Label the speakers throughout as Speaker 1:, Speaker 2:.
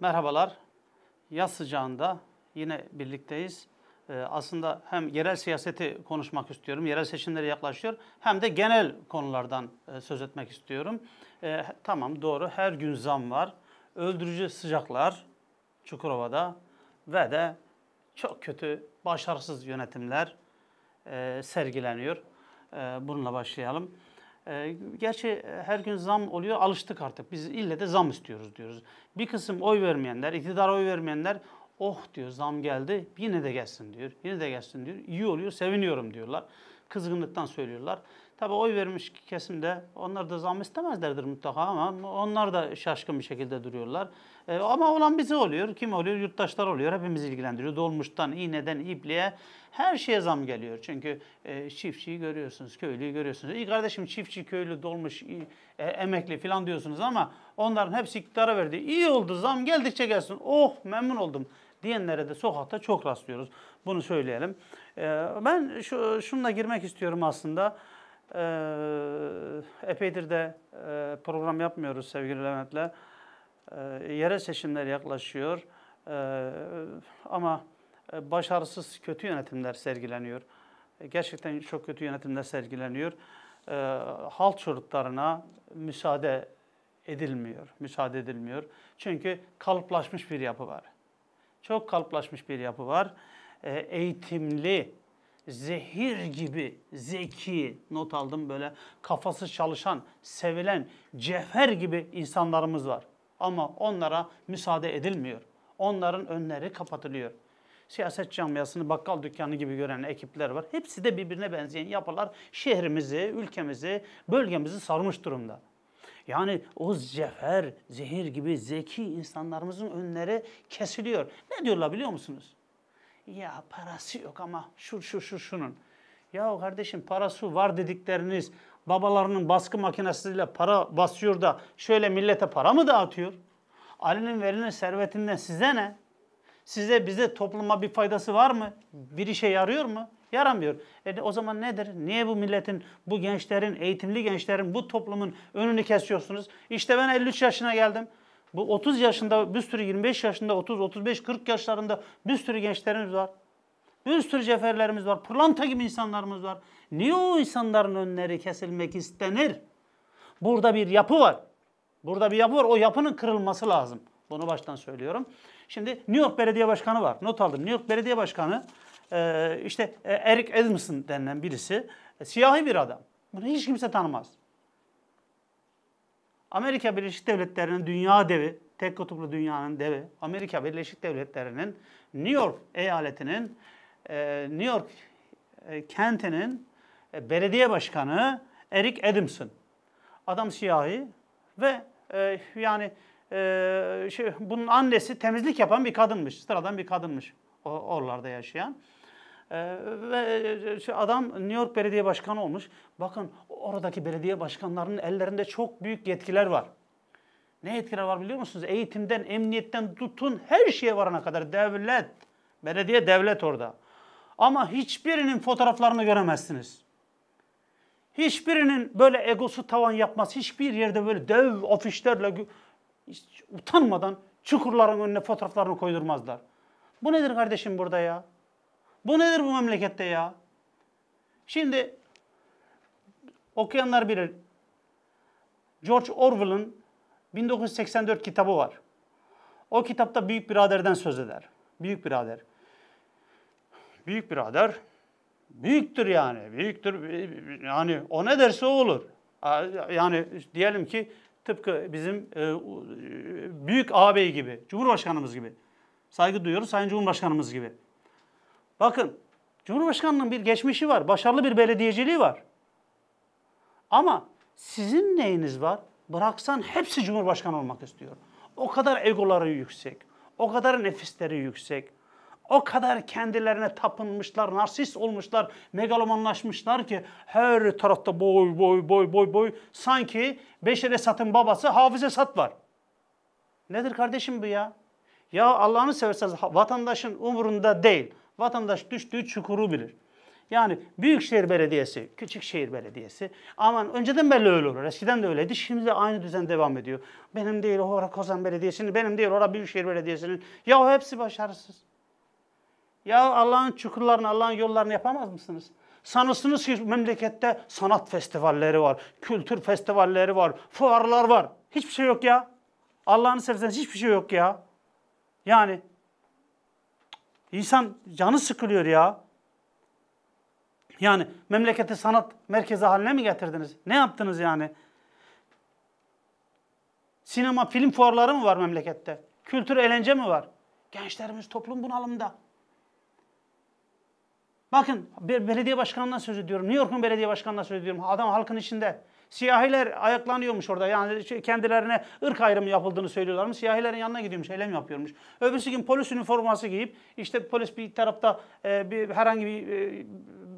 Speaker 1: Merhabalar. Yaz sıcağında yine birlikteyiz. Ee, aslında hem yerel siyaseti konuşmak istiyorum, yerel seçimlere yaklaşıyor, hem de genel konulardan e, söz etmek istiyorum. E, tamam doğru her gün zam var, öldürücü sıcaklar Çukurova'da ve de çok kötü, başarısız yönetimler e, sergileniyor. E, bununla başlayalım. Ee, gerçi e, her gün zam oluyor, alıştık artık. Biz ille de zam istiyoruz diyoruz. Bir kısım oy vermeyenler, iktidara oy vermeyenler oh diyor zam geldi, yine de gelsin diyor, yine de gelsin diyor. İyi oluyor, seviniyorum diyorlar. Kızgınlıktan söylüyorlar. Tabi oy vermiş kesimde onlar da zam istemezlerdir mutlaka ama onlar da şaşkın bir şekilde duruyorlar. E, ama olan bize oluyor. Kim oluyor? Yurttaşlar oluyor. Hepimiz ilgilendiriyor. Dolmuştan, iğneden, ipliğe her şeye zam geliyor. Çünkü e, çiftçiyi görüyorsunuz, köylüyü görüyorsunuz. İyi kardeşim çiftçi, köylü, dolmuş, e, emekli falan diyorsunuz ama onların hepsi iktidara verdi. İyi oldu zam geldikçe gelsin. Oh memnun oldum diyenlere de sokakta çok rastlıyoruz. Bunu söyleyelim. E, ben şu, şununla girmek istiyorum aslında. E, epeydir de e, program yapmıyoruz sevgili Levent'le. Ee, yere seçimler yaklaşıyor ee, ama e, başarısız kötü yönetimler sergileniyor. E, gerçekten çok kötü yönetimler sergileniyor. E, halk çocuklarına müsaade edilmiyor, müsaade edilmiyor. Çünkü kalıplaşmış bir yapı var. Çok kalıplaşmış bir yapı var. eğitimli, zehir gibi zeki, not aldım böyle kafası çalışan, sevilen, cevher gibi insanlarımız var. Ama onlara müsaade edilmiyor. Onların önleri kapatılıyor. Siyaset camiasını bakkal dükkanı gibi gören ekipler var. Hepsi de birbirine benzeyen yapılar şehrimizi, ülkemizi, bölgemizi sarmış durumda. Yani o zefer, zehir gibi zeki insanlarımızın önleri kesiliyor. Ne diyorlar biliyor musunuz? Ya parası yok ama şu şu şu şunun. Ya kardeşim parası var dedikleriniz babalarının baskı makinesiyle para basıyor da şöyle millete para mı dağıtıyor? Ali'nin velinin servetinden size ne? Size bize topluma bir faydası var mı? Bir işe yarıyor mu? Yaramıyor. E o zaman nedir? Niye bu milletin, bu gençlerin, eğitimli gençlerin, bu toplumun önünü kesiyorsunuz? İşte ben 53 yaşına geldim. Bu 30 yaşında bir sürü 25 yaşında 30 35 40 yaşlarında bir sürü gençlerimiz var. Bir sürü ceferlerimiz var. Pırlanta gibi insanlarımız var. Niye o insanların önleri kesilmek istenir? Burada bir yapı var. Burada bir yapı var. O yapının kırılması lazım. Bunu baştan söylüyorum. Şimdi New York Belediye Başkanı var. Not aldım. New York Belediye Başkanı e, işte e, Eric Edmondson denilen birisi. E, siyahi bir adam. Bunu hiç kimse tanımaz. Amerika Birleşik Devletleri'nin dünya devi, tek kutuplu dünyanın devi, Amerika Birleşik Devletleri'nin New York eyaletinin, New York kentinin e, belediye başkanı Eric Adamson. Adam siyahi ve e, yani e, şey, bunun annesi temizlik yapan bir kadınmış. Sıradan bir kadınmış o, oralarda yaşayan. Ee, ve e, şey, adam New York Belediye Başkanı olmuş. Bakın oradaki belediye başkanlarının ellerinde çok büyük yetkiler var. Ne yetkiler var biliyor musunuz? Eğitimden, emniyetten tutun her şeye varana kadar devlet. Belediye devlet orada. Ama hiçbirinin fotoğraflarını göremezsiniz. Hiçbirinin böyle egosu tavan yapmaz. Hiçbir yerde böyle dev afişlerle utanmadan çukurların önüne fotoğraflarını koydurmazlar. Bu nedir kardeşim burada ya? Bu nedir bu memlekette ya? Şimdi okuyanlar bilir. George Orwell'ın 1984 kitabı var. O kitapta Büyük Birader'den söz eder. Büyük Birader. Büyük Birader Büyüktür yani. Büyüktür. Yani o ne derse o olur. Yani diyelim ki tıpkı bizim e, e, büyük ağabey gibi, Cumhurbaşkanımız gibi. Saygı duyuyoruz Sayın Cumhurbaşkanımız gibi. Bakın Cumhurbaşkanının bir geçmişi var. Başarılı bir belediyeciliği var. Ama sizin neyiniz var? Bıraksan hepsi Cumhurbaşkanı olmak istiyor. O kadar egoları yüksek. O kadar nefisleri yüksek. O kadar kendilerine tapınmışlar, narsist olmuşlar, megalomanlaşmışlar ki her tarafta boy boy boy boy boy sanki Beşer Esat'ın babası Hafız Esat var. Nedir kardeşim bu ya? Ya Allah'ını severseniz vatandaşın umurunda değil. Vatandaş düştüğü çukuru bilir. Yani Büyükşehir Belediyesi, Küçükşehir Belediyesi. Aman önceden belli öyle olur. Eskiden de öyleydi. Şimdi de aynı düzen devam ediyor. Benim değil ora Kozan Belediyesi'nin, benim değil ora Büyükşehir Belediyesi'nin. Ya hepsi başarısız. Ya Allah'ın çukurlarını, Allah'ın yollarını yapamaz mısınız? Sanırsınız ki memlekette sanat festivalleri var, kültür festivalleri var, fuarlar var. Hiçbir şey yok ya. Allah'ını seversen hiçbir şey yok ya. Yani insan canı sıkılıyor ya. Yani memleketi sanat merkezi haline mi getirdiniz? Ne yaptınız yani? Sinema, film fuarları mı var memlekette? Kültür, eğlence mi var? Gençlerimiz toplum bunalımda. Bakın belediye başkanından söz ediyorum. New York'un belediye başkanından söz ediyorum. Adam halkın içinde. Siyahiler ayaklanıyormuş orada. Yani şey, kendilerine ırk ayrımı yapıldığını söylüyorlarmış. Siyahilerin yanına gidiyormuş, eylem yapıyormuş. Öbürsü gün polis üniforması giyip işte polis bir tarafta e, bir herhangi bir, e,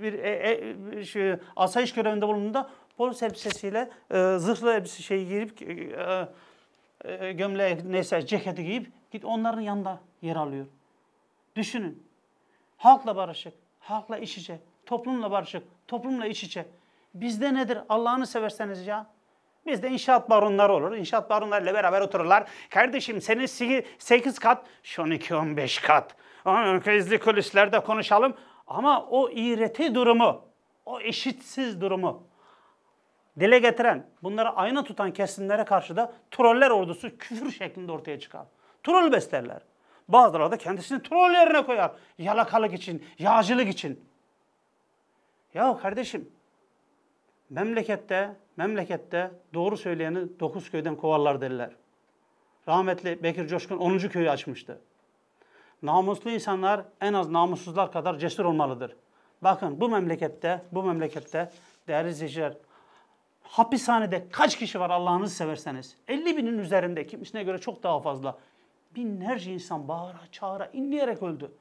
Speaker 1: bir e, e, şey, asayiş görevinde bulunduğunda polis elbisesiyle e, zırhlı elbise şey giyip e, e, e, gömleği neyse ceketi giyip git onların yanında yer alıyor. Düşünün. Halkla barışık. Halkla iç içe, toplumla barışık, toplumla iç içe. Bizde nedir Allah'ını severseniz ya? Bizde inşaat baronları olur. İnşaat baronlarıyla beraber otururlar. Kardeşim senin 8 kat, şun 2 15 kat. Gizli kulislerde konuşalım. Ama o iğreti durumu, o eşitsiz durumu dile getiren, bunları ayna tutan kesimlere karşı da troller ordusu küfür şeklinde ortaya çıkar. Troll beslerler. Bazıları da kendisini troll yerine koyar. Yalakalık için, yağcılık için. Ya kardeşim memlekette, memlekette doğru söyleyeni dokuz köyden kovarlar derler. Rahmetli Bekir Coşkun 10. köyü açmıştı. Namuslu insanlar en az namussuzlar kadar cesur olmalıdır. Bakın bu memlekette, bu memlekette değerli izleyiciler, hapishanede kaç kişi var Allah'ınızı severseniz? 50 binin üzerinde, kimisine göre çok daha fazla. Binlerce insan bağıra çağıra inleyerek öldü.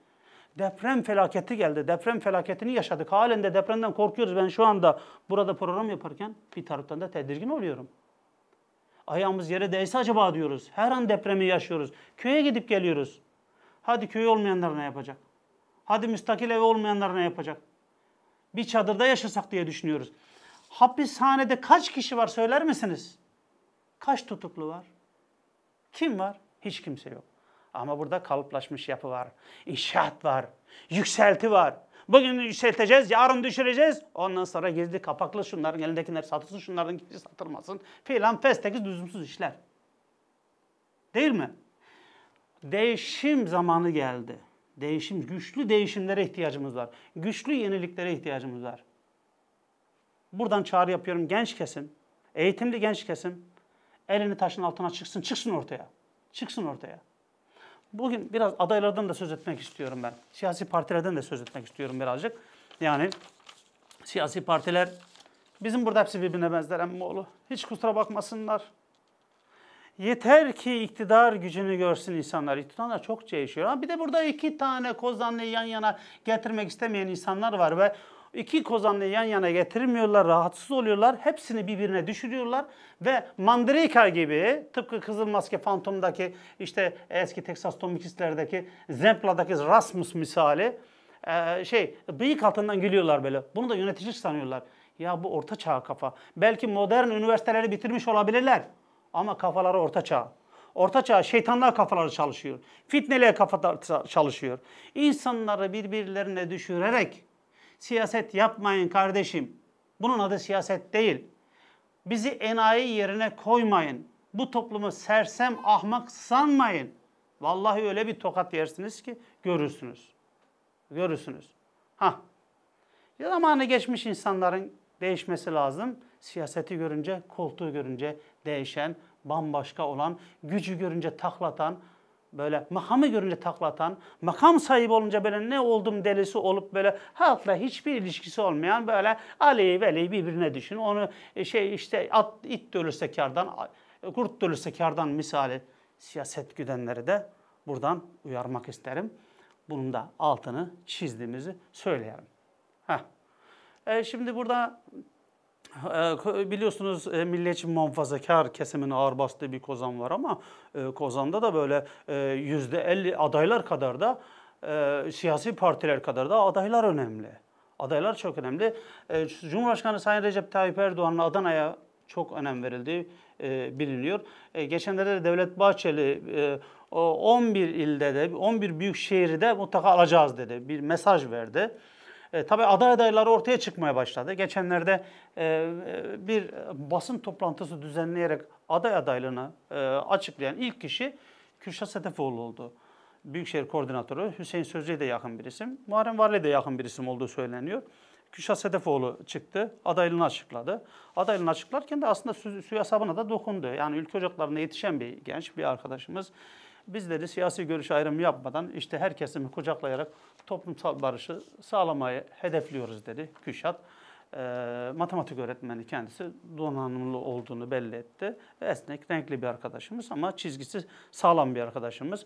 Speaker 1: Deprem felaketi geldi. Deprem felaketini yaşadık. Halen de depremden korkuyoruz. Ben şu anda burada program yaparken bir taraftan da tedirgin oluyorum. Ayağımız yere değse acaba diyoruz. Her an depremi yaşıyoruz. Köye gidip geliyoruz. Hadi köy olmayanlar ne yapacak? Hadi müstakil ev olmayanlar ne yapacak? Bir çadırda yaşasak diye düşünüyoruz. Hapishanede kaç kişi var söyler misiniz? Kaç tutuklu var? Kim var? Hiç kimse yok. Ama burada kalıplaşmış yapı var. İnşaat var. Yükselti var. Bugün yükselteceğiz, yarın düşüreceğiz. Ondan sonra gizli kapaklı şunların elindekiler satılsın, şunların kimse satılmasın. Filan festekiz düzümsüz işler. Değil mi? Değişim zamanı geldi. Değişim, güçlü değişimlere ihtiyacımız var. Güçlü yeniliklere ihtiyacımız var. Buradan çağrı yapıyorum genç kesim, eğitimli genç kesim elini taşın altına çıksın, çıksın ortaya çıksın ortaya. Bugün biraz adaylardan da söz etmek istiyorum ben. Siyasi partilerden de söz etmek istiyorum birazcık. Yani siyasi partiler bizim burada hepsi birbirine benzer emmoğlu. Hiç kusura bakmasınlar. Yeter ki iktidar gücünü görsün insanlar. İktidarlar çok değişiyor. Ama bir de burada iki tane kozanlı yan yana getirmek istemeyen insanlar var ve İki kozanlı yan yana getirmiyorlar, rahatsız oluyorlar. Hepsini birbirine düşürüyorlar ve Mandrika gibi tıpkı Kızıl Maske Fantom'daki işte eski Texas Tomikistlerdeki Zempla'daki Rasmus misali e, şey bıyık altından gülüyorlar böyle. Bunu da yönetici sanıyorlar. Ya bu orta çağ kafa. Belki modern üniversiteleri bitirmiş olabilirler. Ama kafaları orta çağ. Orta çağ şeytanlar kafaları çalışıyor. Fitneliğe kafalar çalışıyor. İnsanları birbirlerine düşürerek Siyaset yapmayın kardeşim. Bunun adı siyaset değil. Bizi enayi yerine koymayın. Bu toplumu sersem ahmak sanmayın. Vallahi öyle bir tokat yersiniz ki görürsünüz. Görürsünüz. Ha. Ya Zamanı geçmiş insanların değişmesi lazım. Siyaseti görünce, koltuğu görünce değişen, bambaşka olan, gücü görünce taklatan, böyle makamı görünce taklatan, makam sahibi olunca böyle ne oldum delisi olup böyle halkla hiçbir ilişkisi olmayan böyle Ali Veli birbirine düşün. Onu e, şey işte at, it dölürse kardan, kurt dölürse kardan misali siyaset güdenleri de buradan uyarmak isterim. Bunun da altını çizdiğimizi söyleyelim. Heh. E, şimdi burada ee, biliyorsunuz e, milliyetçi muhafazakar kesimin ağır bastığı bir Kozan var ama e, Kozan'da da böyle e, yüzde %50 adaylar kadar da siyasi partiler kadar da adaylar önemli. Adaylar çok önemli. Cumhurbaşkanı Sayın Recep Tayyip Erdoğan'ın Adana'ya çok önem verildiği biliniyor. Geçenlerde de Devlet Bahçeli 11 ilde de 11 büyük şehirde mutlaka alacağız dedi. Bir mesaj verdi. E, tabii aday adayları ortaya çıkmaya başladı. Geçenlerde e, e, bir basın toplantısı düzenleyerek aday adaylığını e, açıklayan ilk kişi Kürşat Setefoğlu oldu. Büyükşehir Koordinatörü Hüseyin Sözcü'ye de yakın bir isim. Muharrem Varlı'ya de yakın bir isim olduğu söyleniyor. Kürşat Sedefoğlu çıktı, adaylığını açıkladı. Adaylığını açıklarken de aslında su, suya sabına da dokundu. Yani ülke ocaklarına yetişen bir genç, bir arkadaşımız. Bizleri siyasi görüş ayrımı yapmadan işte herkesi kucaklayarak toplumsal barışı sağlamayı hedefliyoruz dedi Küşat. E, ee, matematik öğretmeni kendisi donanımlı olduğunu belli etti. Esnek, renkli bir arkadaşımız ama çizgisi sağlam bir arkadaşımız.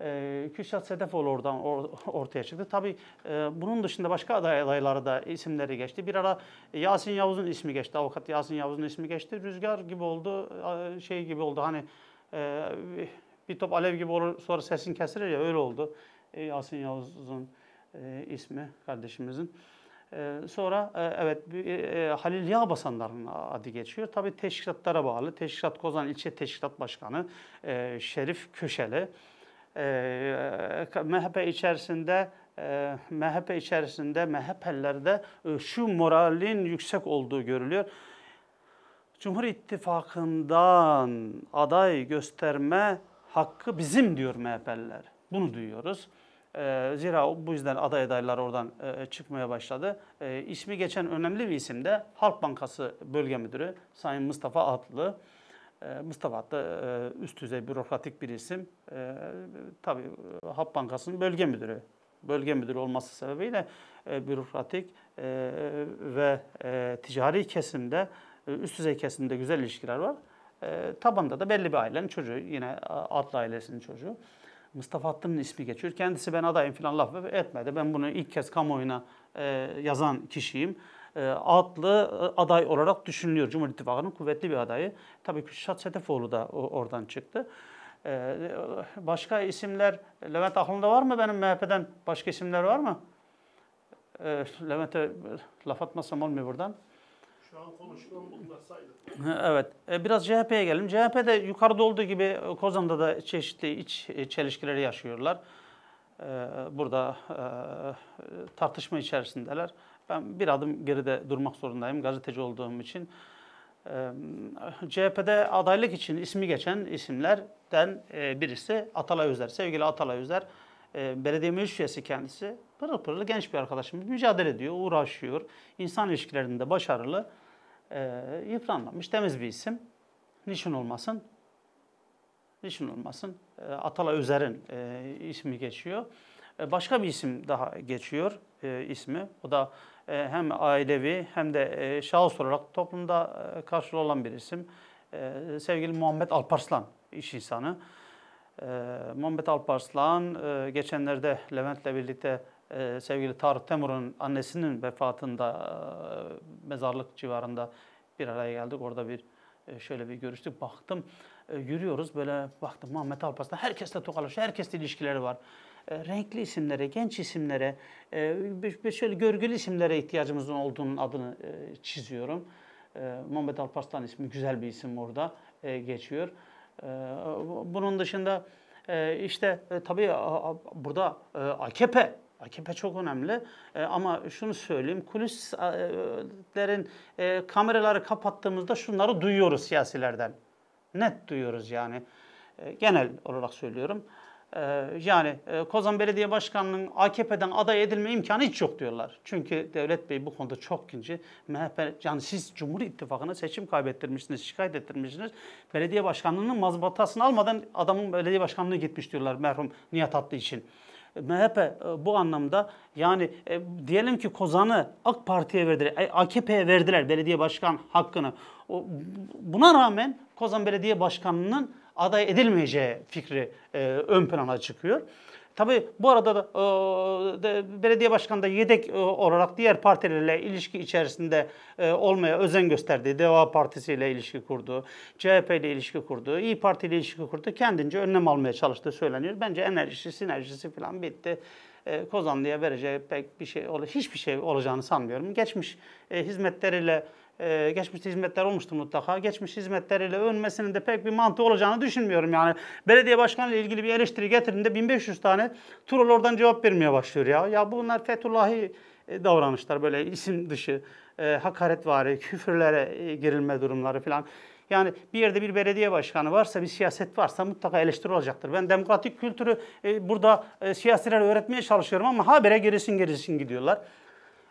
Speaker 1: E, Kürşat Sedefoğlu oradan or, ortaya çıktı. Tabii e, bunun dışında başka aday adayları da isimleri geçti. Bir ara Yasin Yavuz'un ismi geçti. Avukat Yasin Yavuz'un ismi geçti. Rüzgar gibi oldu, şey gibi oldu. Hani e, bir top alev gibi olur sonra sesin kesilir ya öyle oldu. Ee, Yasin Yavuz'un e, ismi kardeşimizin. E, sonra e, evet e, e, Halil Yağbasanların adı geçiyor. Tabi teşkilatlara bağlı. Teşkilat Kozan ilçe Teşkilat Başkanı e, Şerif Köşeli. Ee, e, MHP içerisinde e, MHP içerisinde MHP'lerde e, şu moralin yüksek olduğu görülüyor. Cumhur İttifakı'ndan aday gösterme hakkı bizim diyor MHP'liler. Bunu duyuyoruz. Ee, zira bu yüzden aday adaylar oradan e, çıkmaya başladı. E, geçen önemli bir isim de Halk Bankası Bölge Müdürü Sayın Mustafa Atlı. Ee, Mustafa Atlı e, üst düzey bürokratik bir isim. E, tabii Halk Bankası'nın bölge müdürü. Bölge müdürü olması sebebiyle e, bürokratik ve ticari kesimde, üst düzey kesimde güzel ilişkiler var. tabanda da belli bir ailenin çocuğu, yine Atlı ailesinin çocuğu. Mustafa Hattı'nın ismi geçiyor. Kendisi ben adayım falan laf etmedi. Ben bunu ilk kez kamuoyuna e, yazan kişiyim. E, adlı e, aday olarak düşünülüyor. Cumhur İttifakı'nın kuvvetli bir adayı. Tabii ki Kürşat Setefoğlu da o, oradan çıktı. E, başka isimler, Levent aklında var mı benim MHP'den başka isimler var mı? E, Levent'e laf atmasam olmuyor buradan. Evet. E, biraz CHP'ye gelelim. CHP'de yukarıda olduğu gibi Kozan'da da çeşitli iç e, çelişkileri yaşıyorlar. E, burada tartışma içerisindeler. Ben bir adım geride durmak zorundayım gazeteci olduğum için. CHP'de adaylık için ismi geçen isimlerden birisi Atalay Özer. Sevgili Atalay Özer, belediye meclis üyesi kendisi. Pırıl pırıl genç bir arkadaşımız mücadele ediyor, uğraşıyor. İnsan ilişkilerinde başarılı e, yıpranmamış temiz bir isim. Nişin olmasın? Nişin olmasın? E, Atala Özer'in e, ismi geçiyor. E, başka bir isim daha geçiyor e, ismi. O da e, hem ailevi hem de e, şahıs olarak toplumda e, karşılığı olan bir isim. E, sevgili Muhammed Alparslan iş insanı. E, Muhammed Alparslan e, geçenlerde Levent'le birlikte ee, sevgili Tarık Temur'un annesinin vefatında e, mezarlık civarında bir araya geldik. Orada bir e, şöyle bir görüştük. Baktım e, yürüyoruz böyle baktım Muhammed Alparslan herkesle tokalaşıyor. Herkesle ilişkileri var. renkli isimlere, genç isimlere, bir, şöyle görgülü isimlere ihtiyacımızın olduğunun adını çiziyorum. E, Muhammed Alparslan ismi güzel bir isim orada geçiyor. bunun dışında işte tabii burada e, AKP AKP çok önemli e, ama şunu söyleyeyim kulislerin e, kameraları kapattığımızda şunları duyuyoruz siyasilerden. Net duyuyoruz yani. E, genel olarak söylüyorum. E, yani e, Kozan Belediye Başkanı'nın AKP'den aday edilme imkanı hiç yok diyorlar. Çünkü Devlet Bey bu konuda çok kinci. MHP, yani siz Cumhur İttifakı'na seçim kaybettirmişsiniz, şikayet ettirmişsiniz. Belediye Başkanlığı'nın mazbatasını almadan adamın belediye başkanlığı gitmiş diyorlar merhum Nihat Atlı için. MHP e, bu anlamda yani e, diyelim ki Kozan'ı AK Parti'ye verdiler, e, AKP'ye verdiler belediye başkan hakkını. Buna rağmen Kozan Belediye Başkanı'nın aday edilmeyeceği fikri ön plana çıkıyor. Tabii bu arada da, e, belediye başkanı da yedek e, olarak diğer partilerle ilişki içerisinde e, olmaya özen gösterdi. Deva Partisi ile ilişki kurdu, CHP ile ilişki kurdu, İyi Parti ile ilişki kurdu. Kendince önlem almaya çalıştığı söyleniyor. Bence enerjisi, sinerjisi falan bitti. E, Kozanlı'ya vereceği pek bir şey, hiçbir şey olacağını sanmıyorum. Geçmiş e, hizmetleriyle e, geçmişte hizmetler olmuştu mutlaka. Geçmiş hizmetleriyle övünmesinin de pek bir mantığı olacağını düşünmüyorum yani. Belediye başkanı ile ilgili bir eleştiri getirdiğinde 1500 tane Turul oradan cevap vermeye başlıyor ya. Ya bunlar Fethullah'ı e, davranışlar böyle isim dışı e, hakaretvari, küfürlere e, girilme durumları falan. Yani bir yerde bir belediye başkanı varsa, bir siyaset varsa mutlaka eleştiri olacaktır. Ben demokratik kültürü e, burada e, siyasilere öğretmeye çalışıyorum ama habere gerisin gerisin gidiyorlar.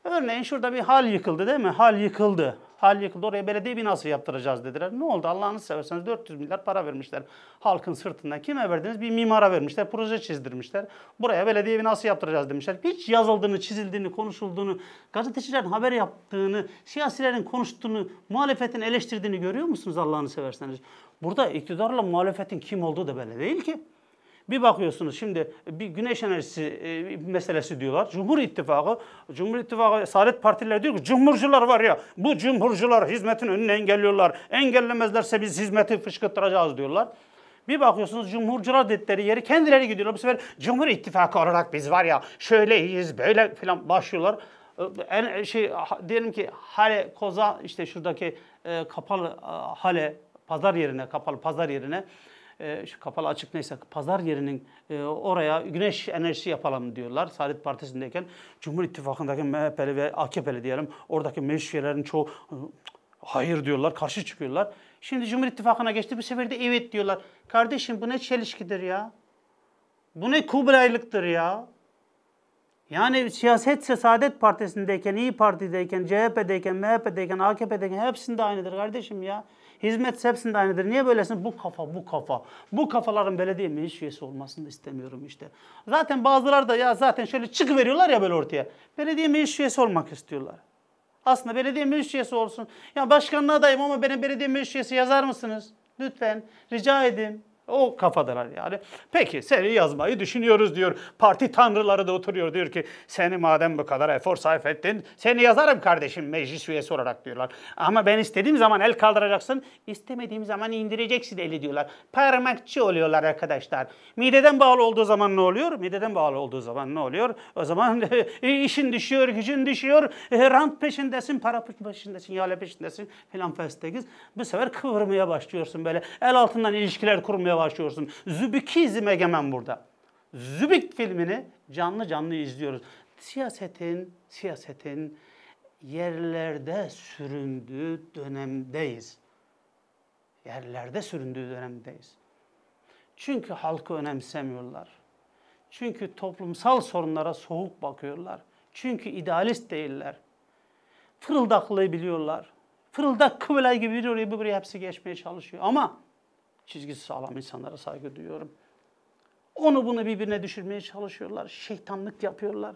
Speaker 1: Örneğin şurada bir hal yıkıldı değil mi? Hal yıkıldı. Hal yıkıldı. Oraya belediye binası yaptıracağız dediler. Ne oldu? Allah'ını severseniz 400 milyar para vermişler. Halkın sırtından. Kime verdiniz? Bir mimara vermişler. Proje çizdirmişler. Buraya belediye binası yaptıracağız demişler. Hiç yazıldığını, çizildiğini, konuşulduğunu, gazetecilerin haber yaptığını, siyasilerin konuştuğunu, muhalefetin eleştirdiğini görüyor musunuz Allah'ını severseniz? Burada iktidarla muhalefetin kim olduğu da belli değil ki. Bir bakıyorsunuz şimdi e, bir güneş enerjisi e, meselesi diyorlar. Cumhur İttifakı, Cumhur İttifakı Saadet Partileri diyor ki cumhurcular var ya bu cumhurcular hizmetin önünü engelliyorlar. Engellemezlerse biz hizmeti fışkırtıracağız diyorlar. Bir bakıyorsunuz Cumhurcular dedikleri yeri kendileri gidiyorlar. Bu sefer Cumhur İttifakı olarak biz var ya şöyleyiz böyle filan başlıyorlar. E, en e, şey diyelim ki Hale Koza işte şuradaki e, kapalı e, Hale pazar yerine kapalı pazar yerine ee, şu kapalı açık neyse pazar yerinin e, oraya güneş enerjisi yapalım diyorlar. Saadet Partisi'ndeyken Cumhur İttifakı'ndaki MHP'li ve AKP'li diyelim oradaki meclis çoğu e, hayır diyorlar, karşı çıkıyorlar. Şimdi Cumhur İttifakı'na geçti bir sefer de evet diyorlar. Kardeşim bu ne çelişkidir ya? Bu ne Kubilaylıktır ya? Yani siyasetse Saadet Partisi'ndeyken, İyi Parti'deyken, CHP'deyken, MHP'deyken, AKP'deyken hepsinde aynıdır kardeşim ya. Hizmet hepsinde aynıdır. Niye böylesin? Bu kafa, bu kafa. Bu kafaların belediye meclis üyesi olmasını da istemiyorum işte. Zaten bazılar da ya zaten şöyle çık veriyorlar ya böyle ortaya. Belediye meclis üyesi olmak istiyorlar. Aslında belediye meclis üyesi olsun. Ya başkanlığa dayım ama benim belediye meclis üyesi yazar mısınız? Lütfen rica edeyim. O kafadalar yani. Peki seni yazmayı düşünüyoruz diyor. Parti tanrıları da oturuyor diyor ki seni madem bu kadar efor sarf ettin seni yazarım kardeşim meclis üyesi olarak diyorlar. Ama ben istediğim zaman el kaldıracaksın istemediğim zaman indireceksin eli diyorlar. Parmakçı oluyorlar arkadaşlar. Mideden bağlı olduğu zaman ne oluyor? Mideden bağlı olduğu zaman ne oluyor? O zaman işin düşüyor, gücün düşüyor. E, rant peşindesin, para peşindesin, ihale peşindesin filan festegiz. Bu sefer kıvırmaya başlıyorsun böyle. El altından ilişkiler kurmaya başlıyorsun. Zübükizm egemen burada. Zübük filmini canlı canlı izliyoruz. Siyasetin, siyasetin yerlerde süründüğü dönemdeyiz. Yerlerde süründüğü dönemdeyiz. Çünkü halkı önemsemiyorlar. Çünkü toplumsal sorunlara soğuk bakıyorlar. Çünkü idealist değiller. Fırıldaklığı biliyorlar. Fırıldak kıvılay gibi bir oraya bir buraya hepsi geçmeye çalışıyor. Ama Çizgisi sağlam insanlara saygı duyuyorum. Onu bunu birbirine düşürmeye çalışıyorlar. Şeytanlık yapıyorlar.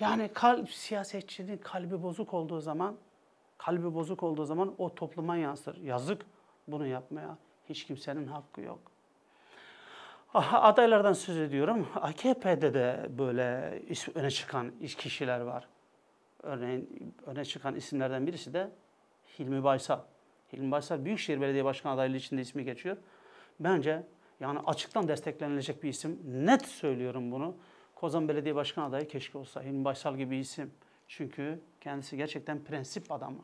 Speaker 1: Yani kalp siyasetçinin kalbi bozuk olduğu zaman, kalbi bozuk olduğu zaman o topluma yansır. Yazık bunu yapmaya hiç kimsenin hakkı yok. adaylardan söz ediyorum. AKP'de de böyle öne çıkan kişiler var. Örneğin öne çıkan isimlerden birisi de Hilmi Baysal. Hilmi Baysal Büyükşehir Belediye Başkanı adaylığı içinde ismi geçiyor. Bence yani açıktan desteklenilecek bir isim. Net söylüyorum bunu. Kozan Belediye Başkanı adayı keşke olsa Hilmi Baysal gibi isim. Çünkü kendisi gerçekten prensip adamı.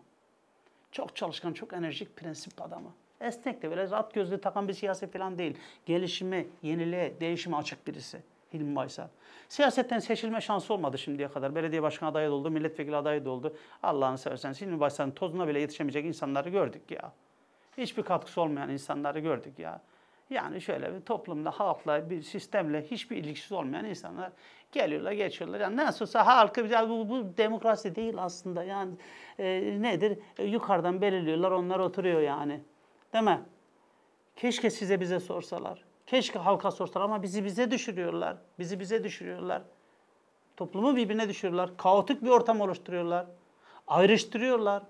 Speaker 1: Çok çalışkan, çok enerjik prensip adamı. Esnek de böyle rahat gözlü takan bir siyaset falan değil. Gelişimi, yeniliğe, değişime açık birisi. Hilmi Baysal. Siyasetten seçilme şansı olmadı şimdiye kadar. Belediye başkanı adayı da oldu, milletvekili adayı da oldu. Allah'ını seversen Hilmi Baysal'ın tozuna bile yetişemeyecek insanları gördük ya. Hiçbir katkısı olmayan insanları gördük ya. Yani şöyle bir toplumda, halkla, bir sistemle hiçbir ilişkisi olmayan insanlar geliyorlar, geçiyorlar. Yani nasıl olsa halkı, bu, bu demokrasi değil aslında. Yani e, nedir? E, yukarıdan belirliyorlar, onlar oturuyor yani. Değil mi? Keşke size bize sorsalar. Keşke halka sorsalar ama bizi bize düşürüyorlar. Bizi bize düşürüyorlar. Toplumu birbirine düşürüyorlar. Kaotik bir ortam oluşturuyorlar. Ayrıştırıyorlar.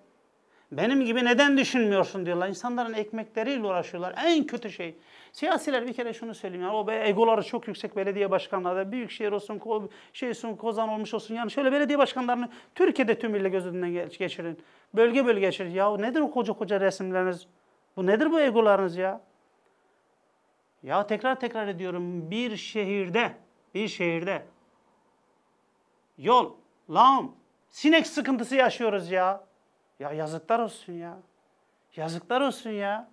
Speaker 1: Benim gibi neden düşünmüyorsun diyorlar. İnsanların ekmekleriyle uğraşıyorlar. En kötü şey. Siyasiler bir kere şunu söyleyeyim. Yani o egoları çok yüksek belediye başkanları. şehir olsun, ko şey olsun, Kozan olmuş olsun. Yani şöyle belediye başkanlarını Türkiye'de tümüyle gözünden geçirin. Bölge bölge geçirin. Ya nedir o koca koca resimleriniz? Bu nedir bu egolarınız ya? Ya tekrar tekrar ediyorum bir şehirde, bir şehirde yol, lağım, sinek sıkıntısı yaşıyoruz ya. Ya yazıklar olsun ya. Yazıklar olsun ya.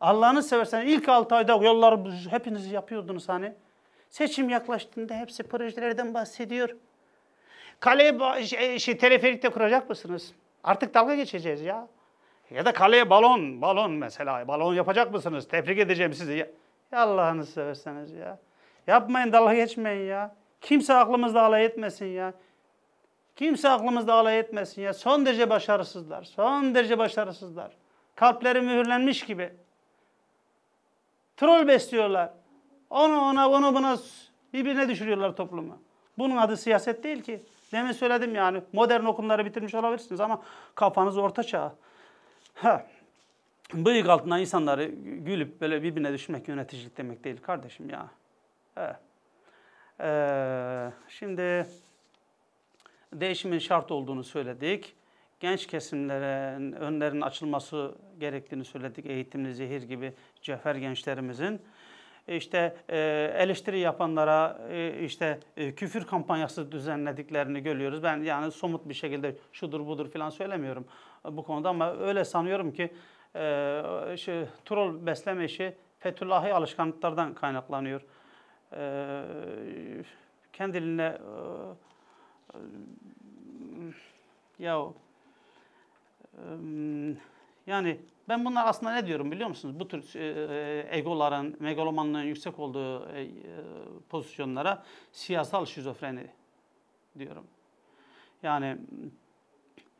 Speaker 1: Allah'ını seversen ilk 6 ayda yollar hepiniz yapıyordunuz hani. Seçim yaklaştığında hepsi projelerden bahsediyor. kaleye şey, e, şey, teleferikte kuracak mısınız? Artık dalga geçeceğiz ya. Ya da kaleye balon, balon mesela. Balon yapacak mısınız? Tebrik edeceğim sizi. Ya Allah'ını severseniz ya. Yapmayın dalga geçmeyin ya. Kimse aklımızda alay etmesin ya. Kimse aklımızda alay etmesin ya. Son derece başarısızlar. Son derece başarısızlar. Kalpleri mühürlenmiş gibi. Troll besliyorlar. Onu ona, onu buna birbirine düşürüyorlar toplumu. Bunun adı siyaset değil ki. Demin söyledim yani. Modern okumları bitirmiş olabilirsiniz ama kafanız orta çağ. Ha bıyık altından insanları gülüp böyle birbirine düşmek yöneticilik demek değil kardeşim ya. Ee, şimdi değişimin şart olduğunu söyledik. Genç kesimlere önlerin açılması gerektiğini söyledik. Eğitimli zehir gibi cefer gençlerimizin. İşte e, eleştiri yapanlara e, işte e, küfür kampanyası düzenlediklerini görüyoruz. Ben yani somut bir şekilde şudur budur filan söylemiyorum bu konuda ama öyle sanıyorum ki e, şu, troll besleme işi Fethullahi alışkanlıklardan kaynaklanıyor. E, kendiliğine e, ya e, yani ben bunlar aslında ne diyorum biliyor musunuz? Bu tür e, egoların, megalomanlığın yüksek olduğu e, pozisyonlara siyasal şizofreni diyorum. Yani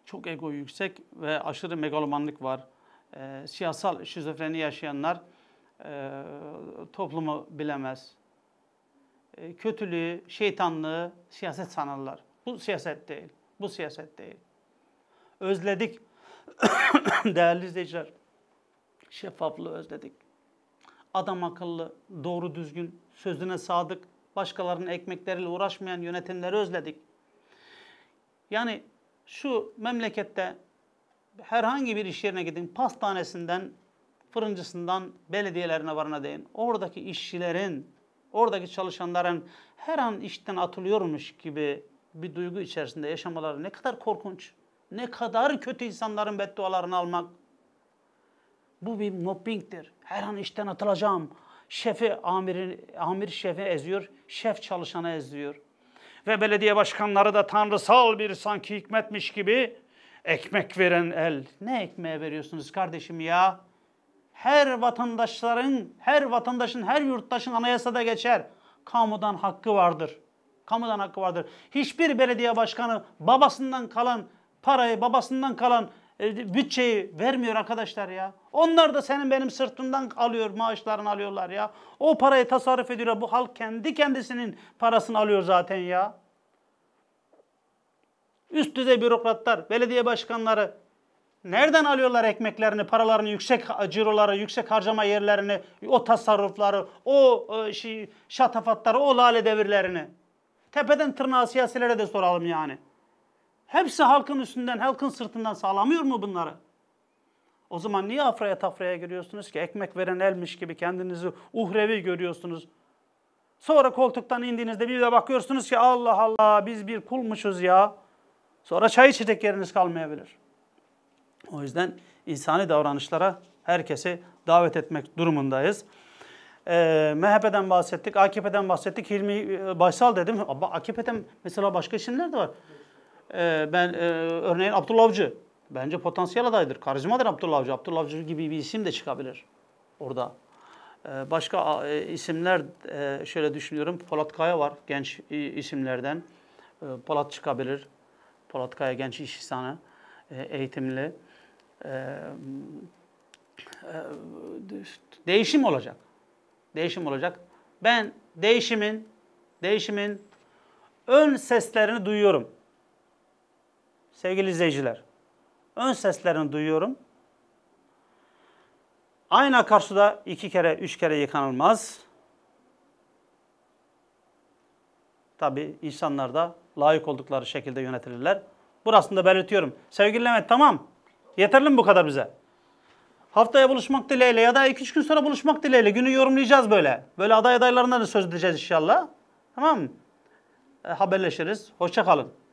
Speaker 1: çok ego yüksek ve aşırı megalomanlık var. Ee, siyasal şizofreni yaşayanlar e, toplumu bilemez. E, kötülüğü, şeytanlığı siyaset sanırlar. Bu siyaset değil. Bu siyaset değil. Özledik. Değerli izleyiciler, şeffaflığı özledik. Adam akıllı, doğru düzgün, sözüne sadık, başkalarının ekmekleriyle uğraşmayan yönetimleri özledik. Yani şu memlekette herhangi bir iş yerine gidin, pastanesinden, fırıncısından, belediyelerine varına değin. Oradaki işçilerin, oradaki çalışanların her an işten atılıyormuş gibi bir duygu içerisinde yaşamaları ne kadar korkunç. Ne kadar kötü insanların beddualarını almak. Bu bir mobbingdir. Her an işten atılacağım. Şefi amiri, amir şefi eziyor, şef çalışanı eziyor. Ve belediye başkanları da tanrısal bir sanki hikmetmiş gibi Ekmek veren el. Ne ekmeğe veriyorsunuz kardeşim ya? Her vatandaşların, her vatandaşın, her yurttaşın anayasada geçer. Kamudan hakkı vardır. Kamudan hakkı vardır. Hiçbir belediye başkanı babasından kalan parayı, babasından kalan e, bütçeyi vermiyor arkadaşlar ya. Onlar da senin benim sırtımdan alıyor, maaşlarını alıyorlar ya. O parayı tasarruf ediyor Bu halk kendi kendisinin parasını alıyor zaten ya üst düzey bürokratlar, belediye başkanları nereden alıyorlar ekmeklerini, paralarını, yüksek ciroları, yüksek harcama yerlerini, o tasarrufları, o e, şey, şatafatları, o lale devirlerini? Tepeden tırnağa siyasilere de soralım yani. Hepsi halkın üstünden, halkın sırtından sağlamıyor mu bunları? O zaman niye afraya tafraya giriyorsunuz ki? Ekmek veren elmiş gibi kendinizi uhrevi görüyorsunuz. Sonra koltuktan indiğinizde bir de bakıyorsunuz ki Allah Allah biz bir kulmuşuz ya. Sonra çay içecek yeriniz kalmayabilir. O yüzden insani davranışlara herkesi davet etmek durumundayız. Ee, MHP'den bahsettik, AKP'den bahsettik. Hilmi e, Baysal dedim. AKP'den mesela başka isimler de var. Ee, ben e, örneğin Abdullah Avcı. Bence potansiyel adaydır. Karizmadır Abdullah Avcı. Abdullah Avcı gibi bir isim de çıkabilir orada. Ee, başka e, isimler e, şöyle düşünüyorum. Polat Kaya var genç isimlerden. Ee, Polat çıkabilir. Polat Kaya Genç İş İhsanı e, eğitimli e, e, değişim olacak. Değişim olacak. Ben değişimin değişimin ön seslerini duyuyorum. Sevgili izleyiciler, ön seslerini duyuyorum. Ayna karşıda iki kere, üç kere yıkanılmaz. Tabi insanlar da layık oldukları şekilde yönetilirler. Burasını da belirtiyorum. Sevgili Mehmet tamam. Yeterli mi bu kadar bize? Haftaya buluşmak dileğiyle ya da 2-3 gün sonra buluşmak dileğiyle günü yorumlayacağız böyle. Böyle aday adaylarından da söz edeceğiz inşallah. Tamam mı? E, haberleşiriz. Hoşçakalın. kalın.